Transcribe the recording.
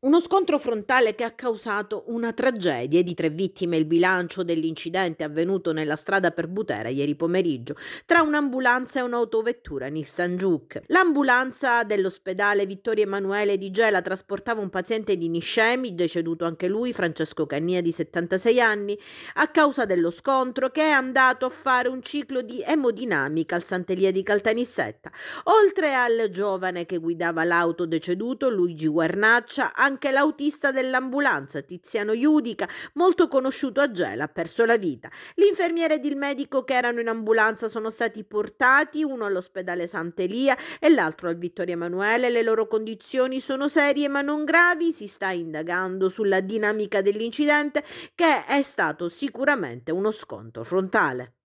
Uno scontro frontale che ha causato una tragedia di tre vittime, il bilancio dell'incidente avvenuto nella strada per Butera ieri pomeriggio, tra un'ambulanza e un'autovettura Nissan Juke. L'ambulanza dell'ospedale Vittorio Emanuele di Gela trasportava un paziente di Niscemi, deceduto anche lui, Francesco Cannia di 76 anni, a causa dello scontro che è andato a fare un ciclo di emodinamica al Santelia di Caltanissetta. Oltre al giovane che guidava l'auto deceduto, Luigi Guarnaccia, anche l'autista dell'ambulanza, Tiziano Iudica, molto conosciuto a Gela, ha perso la vita. L'infermiere ed il medico che erano in ambulanza sono stati portati, uno all'ospedale Sant'Elia e l'altro al Vittorio Emanuele. Le loro condizioni sono serie ma non gravi, si sta indagando sulla dinamica dell'incidente che è stato sicuramente uno sconto frontale.